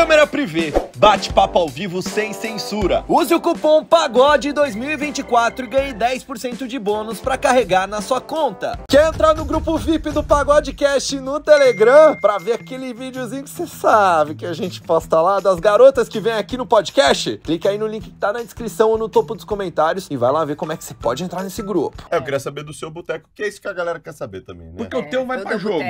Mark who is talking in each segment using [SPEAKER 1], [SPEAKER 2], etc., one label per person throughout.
[SPEAKER 1] Câmera privê, bate-papo ao vivo sem censura. Use o cupom PAGODE 2024 e ganhe 10% de bônus para carregar na sua conta. Quer entrar no grupo VIP do Pagode Cast no Telegram para ver aquele videozinho que você sabe que a gente posta lá das garotas que vem aqui no podcast? Clique aí no link que tá na descrição ou no topo dos comentários e vai lá ver como é que você pode entrar nesse grupo. É, eu queria saber do seu boteco, que é isso que a galera quer saber também, né? Porque o teu vai para jogo.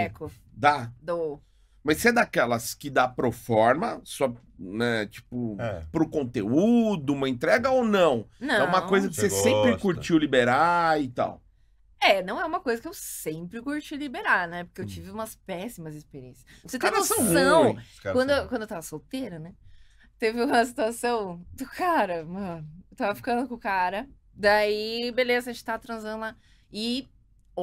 [SPEAKER 1] Dá. Dou. Mas você é daquelas que dá pro forma, só, né, tipo, é. pro conteúdo, uma entrega ou não? Não. É uma coisa que você, você sempre curtiu liberar e tal.
[SPEAKER 2] É, não é uma coisa que eu sempre curti liberar, né? Porque eu hum. tive umas péssimas experiências. Você tem tem noção, quando, quando eu tava solteira, né? Teve uma situação do cara, mano. Eu tava ficando com o cara. Daí, beleza, a gente tava transando lá. E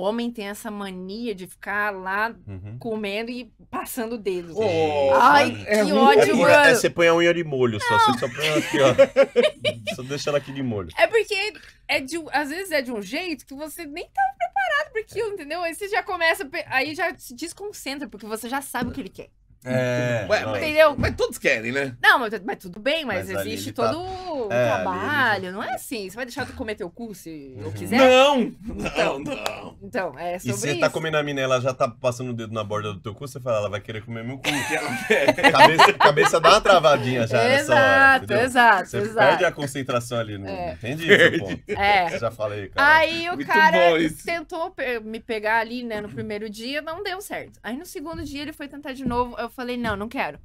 [SPEAKER 2] homem tem essa mania de ficar lá uhum. comendo e passando dedos. Oh, Ai, que é ódio, é ruim. mano. É, você
[SPEAKER 1] põe a unha de molho, só. Você só põe aqui, ó. só deixa ela aqui de molho.
[SPEAKER 2] É porque é de, às vezes é de um jeito que você nem estava preparado para aquilo, entendeu? Aí você já começa, aí já se desconcentra, porque você já sabe o que ele quer.
[SPEAKER 1] É, mas, entendeu? Mas todos querem, né?
[SPEAKER 2] Não, mas, mas tudo bem, mas, Mas existe tá- todo o É, trabalho, não é assim. Você vai deixar de comer teu cu se eu quiser? Não! Então, não, não. Então, é sobre E você tá comendo
[SPEAKER 1] a mina, ela já tá passando o dedo na borda do teu cu, você fala, ela vai querer comer meu cu. Que ela Cabeça, cabeça dá uma travadinha já nessa hora. Exato, entendeu? exato, Você perde a concentração ali não É. Entendi esse Perde. ponto. É. Já falei, cara. Aí o Muito cara
[SPEAKER 2] tentou me pegar ali, né, no primeiro dia, não deu certo. Aí no segundo dia ele foi tentar de novo, eu eu falei, não, não quero.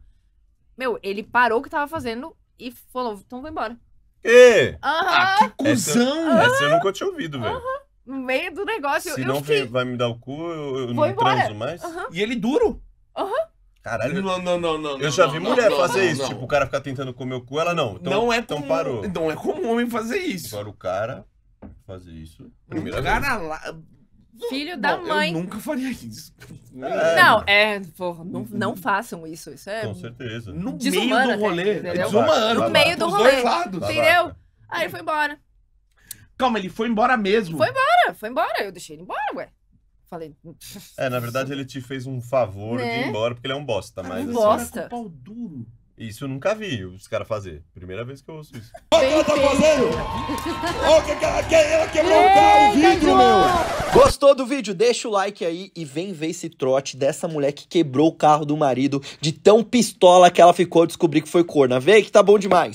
[SPEAKER 2] Meu, ele parou o que tava fazendo e falou, então vou embora.
[SPEAKER 1] Ê! Ah, que cuzão! Essa, essa eu nunca tinha ouvido, velho. Aham.
[SPEAKER 2] No meio do negócio, Se eu não fiquei... vai
[SPEAKER 1] me dar o cu, eu, eu não embora. transo mais. Aham, E ele duro. aham. Caralho, Não, não, não, não. eu já vi mulher fazer isso. Tipo, o cara ficar tentando comer o cu, ela não. Então, não é então parou. Não é comum homem fazer isso. Agora o cara fazer isso. primeira O cara
[SPEAKER 2] lá Filho da Bom, mãe. Eu nunca
[SPEAKER 1] faria isso. Não,
[SPEAKER 2] é, porra, não, é, uhum. não façam isso. Isso é. Com
[SPEAKER 1] certeza. No desumano meio do rolê. Até, desumano. No meio do rolê. Entendeu?
[SPEAKER 2] Aí ele foi embora.
[SPEAKER 1] Calma, ele foi embora mesmo. Foi
[SPEAKER 2] embora, foi embora. Eu deixei ele embora, ué. Falei. Hum,
[SPEAKER 1] é, na verdade ele te fez um favor né? de ir embora, porque ele é um bosta, mas. Um assim, é bosta. Pau duro. Isso eu nunca vi os caras fazer. Primeira vez que eu ouço isso. Olha o que ela tá fazendo! Olha o que ela quebrou o carro, o vidro, Gostou do vídeo? Deixa o like aí e vem ver esse trote dessa mulher que quebrou o carro do marido de tão pistola que ela ficou descobrir que foi corna. Vê que tá bom demais.